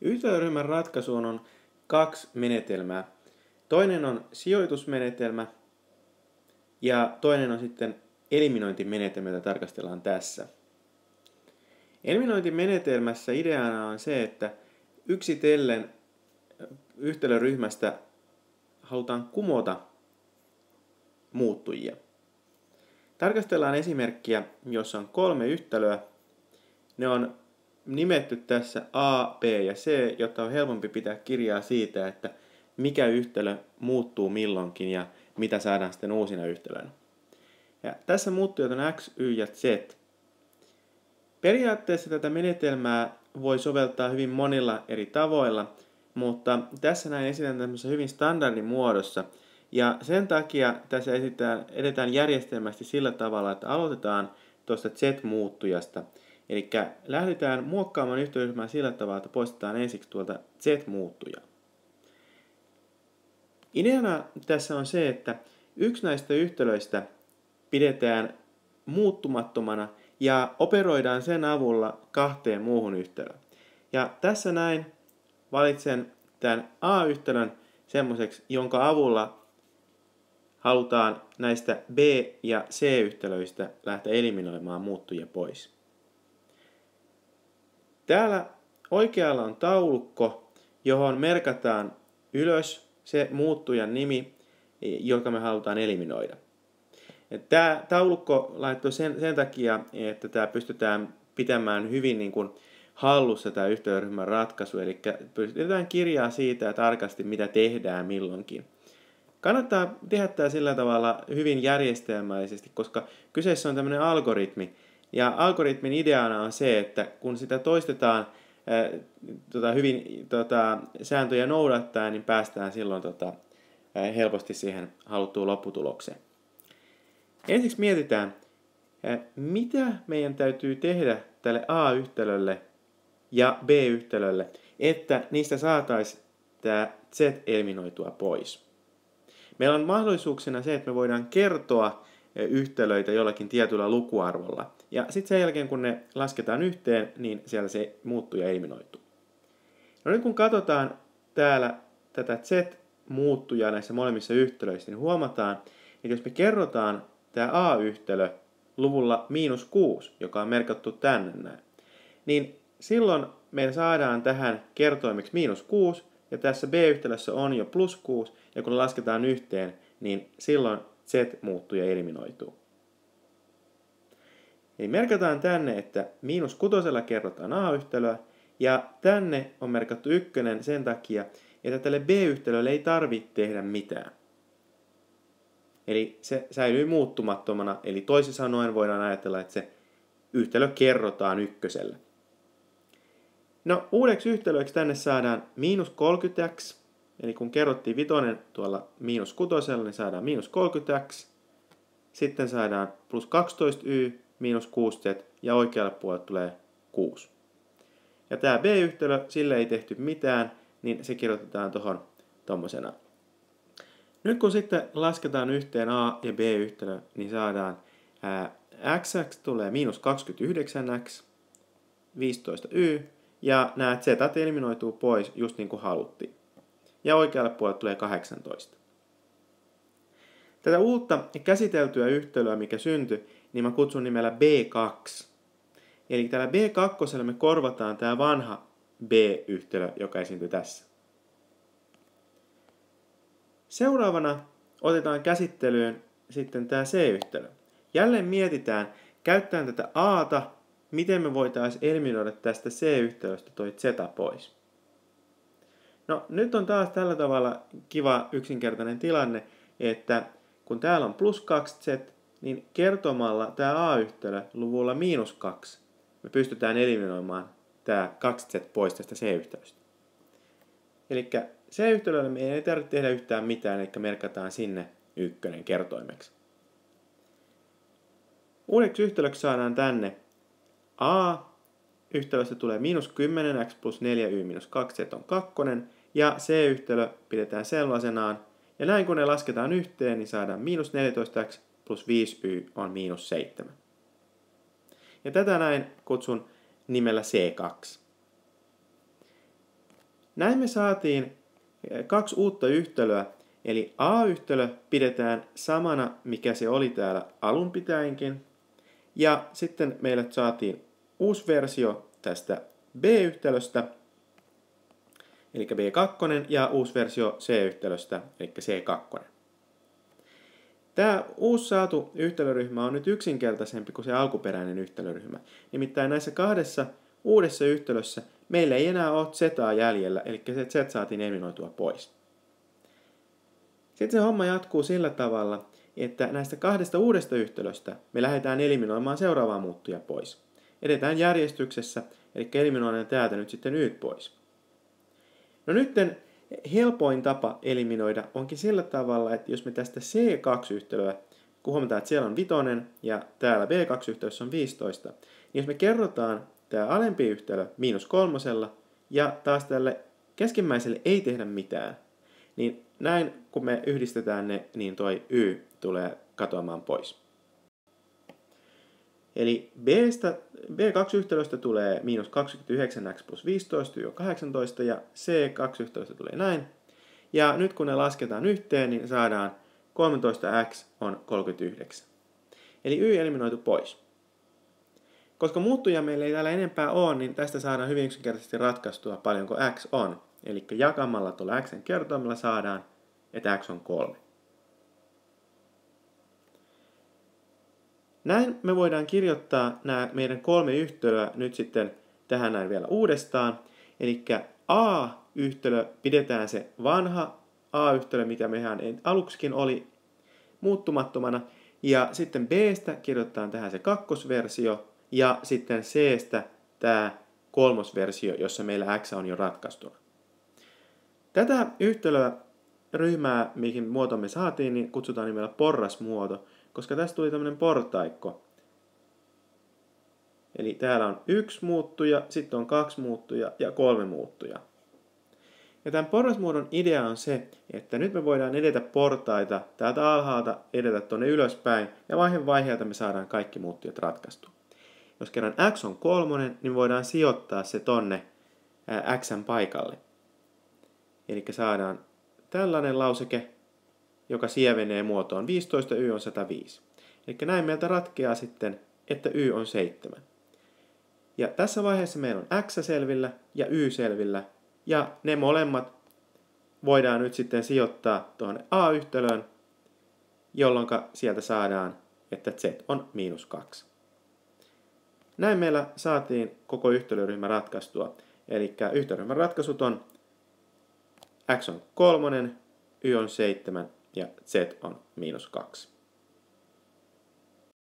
Yhtälöryhmän ratkaisuun on kaksi menetelmää. Toinen on sijoitusmenetelmä ja toinen on sitten eliminointimenetelmä, jota tarkastellaan tässä. Eliminointimenetelmässä ideana on se, että yksitellen yhtälöryhmästä halutaan kumota muuttujia. Tarkastellaan esimerkkiä, jossa on kolme yhtälöä. Ne on nimetty tässä A, B ja C, jotta on helpompi pitää kirjaa siitä, että mikä yhtälö muuttuu milloinkin ja mitä saadaan sitten uusina yhtälöinä. Ja tässä muuttujat on X, Y ja Z. Periaatteessa tätä menetelmää voi soveltaa hyvin monilla eri tavoilla, mutta tässä näin esitän tämmöisessä hyvin standardimuodossa. Ja sen takia tässä esitään, edetään järjestelmästi sillä tavalla, että aloitetaan tuosta Z-muuttujasta – Eli lähdetään muokkaamaan yhteisryhmää sillä tavalla, että poistetaan ensiksi tuolta z-muuttuja. Ideana tässä on se, että yksi näistä yhtälöistä pidetään muuttumattomana ja operoidaan sen avulla kahteen muuhun yhtälöön. Ja tässä näin valitsen tämän A-yhtälön semmoiseksi, jonka avulla halutaan näistä B- ja C-yhtälöistä lähteä eliminoimaan muuttuja pois. Täällä oikealla on taulukko, johon merkataan ylös se muuttujan nimi, joka me halutaan eliminoida. Tämä taulukko laittoi sen, sen takia, että tämä pystytään pitämään hyvin niin kuin hallussa tämä yhteyryhmän ratkaisu, eli pystytään kirjaa siitä tarkasti, mitä tehdään milloinkin. Kannattaa tehdä tämä sillä tavalla hyvin järjestelmällisesti, koska kyseessä on tämmöinen algoritmi, ja algoritmin ideana on se, että kun sitä toistetaan ää, tota, hyvin tota, sääntöjä noudattaen, niin päästään silloin tota, ää, helposti siihen haluttuun lopputulokseen. Ensiksi mietitään, ää, mitä meidän täytyy tehdä tälle A-yhtälölle ja B-yhtälölle, että niistä saataisiin tämä Z eliminoitua pois. Meillä on mahdollisuuksena se, että me voidaan kertoa yhtälöitä jollakin tietyllä lukuarvolla – ja sitten sen jälkeen, kun ne lasketaan yhteen, niin siellä se muuttuu ja eliminoituu. No nyt kun katsotaan täällä tätä z-muuttujaa näissä molemmissa yhtälöissä, niin huomataan, että jos me kerrotaan tämä a-yhtälö luvulla miinus 6, joka on merkattu tänne näin, niin silloin me saadaan tähän kertoimeksi miinus 6, ja tässä b-yhtälössä on jo plus 6, ja kun lasketaan yhteen, niin silloin z muuttuu ja eliminoituu. Eli niin merkataan tänne, että miinus kutosella kerrotaan A-yhtälöä, ja tänne on merkattu ykkönen sen takia, että tälle B-yhtälölle ei tarvitse tehdä mitään. Eli se säilyy muuttumattomana, eli toisin sanoen voidaan ajatella, että se yhtälö kerrotaan ykkösellä. No uudeksi yhtälöksi tänne saadaan miinus 30x, eli kun kerrottiin vitonen tuolla miinus kutosella, niin saadaan miinus 30x. Sitten saadaan plus 12y, miinus 6 z ja oikealle puolelle tulee 6. Ja tämä B-yhtälö, sille ei tehty mitään, niin se kirjoitetaan tuohon tuommoisena. Nyt kun sitten lasketaan yhteen A ja B-yhtälö, niin saadaan ää, x tulee miinus 29x, 15y, ja nämä z eliminoituu pois just niin kuin haluttiin. Ja oikealle puolelle tulee 18. Tätä uutta käsiteltyä yhtälöä, mikä syntyi, niin mä kutsun nimellä B2. Eli tällä B2 me korvataan tämä vanha B-yhtälö, joka esiintyy tässä. Seuraavana otetaan käsittelyyn sitten tämä C-yhtälö. Jälleen mietitään, käyttäen tätä A-ta, miten me voitaisiin eliminoida tästä C-yhtälöstä toi Z pois. No nyt on taas tällä tavalla kiva yksinkertainen tilanne, että kun täällä on plus 2Z, niin kertomalla tämä A-yhtälö luvulla miinus 2, me pystytään eliminoimaan tämä 2z pois tästä C-yhtälöstä. Eli C-yhtälölle me ei tarvitse tehdä yhtään mitään, eli merkataan sinne ykkönen kertoimeksi. Uudeksi yhtälöksi saadaan tänne A, yhtälöstä tulee miinus 10x plus 4y miinus 2z on 2, ja C-yhtälö pidetään sellaisenaan, ja näin kun ne lasketaan yhteen, niin saadaan miinus 14x plus 5y on miinus 7. Ja tätä näin kutsun nimellä C2. Näin me saatiin eh, kaksi uutta yhtälöä, eli A-yhtälö pidetään samana, mikä se oli täällä alun pitäenkin, ja sitten meille saatiin uusi versio tästä B-yhtälöstä, eli B2, ja uusi versio C-yhtälöstä, eli C2. Tämä uusi saatu yhtälöryhmä on nyt yksinkertaisempi kuin se alkuperäinen yhtälöryhmä. Nimittäin näissä kahdessa uudessa yhtälössä meillä ei enää ole zetaa jäljellä, eli se z saatiin eliminoitua pois. Sitten se homma jatkuu sillä tavalla, että näistä kahdesta uudesta yhtälöstä me lähdetään eliminoimaan seuraavaa muuttuja pois. Edetään järjestyksessä, eli eliminoidaan täältä nyt sitten y pois. No nytten helpoin tapa eliminoida onkin sillä tavalla, että jos me tästä C2-yhtälöä, kun huomataan, että siellä on vitonen ja täällä B2-yhtälössä on 15, niin jos me kerrotaan tämä alempi yhtälö miinus kolmosella ja taas tälle keskimmäiselle ei tehdä mitään, niin näin kun me yhdistetään ne, niin toi y tulee katoamaan pois. Eli B-stä, B2-yhtälöstä tulee miinus 29x plus 15 jo 18 ja C2-yhtälöstä tulee näin. Ja nyt kun ne lasketaan yhteen, niin saadaan 13x on 39. Eli y eliminoitu pois. Koska muuttuja meillä ei täällä enempää ole, niin tästä saadaan hyvin yksinkertaisesti ratkaistua paljonko x on. Eli jakamalla tuolla x kertoimella saadaan, että x on 3. Näin me voidaan kirjoittaa nämä meidän kolme yhtälöä nyt sitten tähän näin vielä uudestaan. Eli A-yhtälö, pidetään se vanha A-yhtälö, mikä mehän aluksikin oli muuttumattomana. Ja sitten B-stä kirjoitetaan tähän se kakkosversio ja sitten C-stä tämä kolmosversio, jossa meillä X on jo ratkaistu. Tätä yhtälöä ryhmää, mihin muoto me saatiin, niin kutsutaan nimellä porrasmuoto, koska tästä tuli tämmöinen portaikko. Eli täällä on yksi muuttuja, sitten on kaksi muuttuja ja kolme muuttuja. Ja tämän porrasmuodon idea on se, että nyt me voidaan edetä portaita täältä alhaalta, edetä tuonne ylöspäin, ja vaiheen vaiheelta me saadaan kaikki muuttujat ratkaistua. Jos kerran x on kolmonen, niin voidaan sijoittaa se tonne x paikalle. Eli saadaan tällainen lauseke, joka sievenee muotoon 15, y on 105. Eli näin meiltä ratkeaa sitten, että y on 7. Ja tässä vaiheessa meillä on x selvillä ja y selvillä, ja ne molemmat voidaan nyt sitten sijoittaa tuohon a-yhtälöön, jolloin sieltä saadaan, että z on miinus 2. Näin meillä saatiin koko yhtälöryhmä ratkaistua. Eli yhtälöryhmän ratkaisut on x on kolmonen, y on 7 ja z on miinus 2.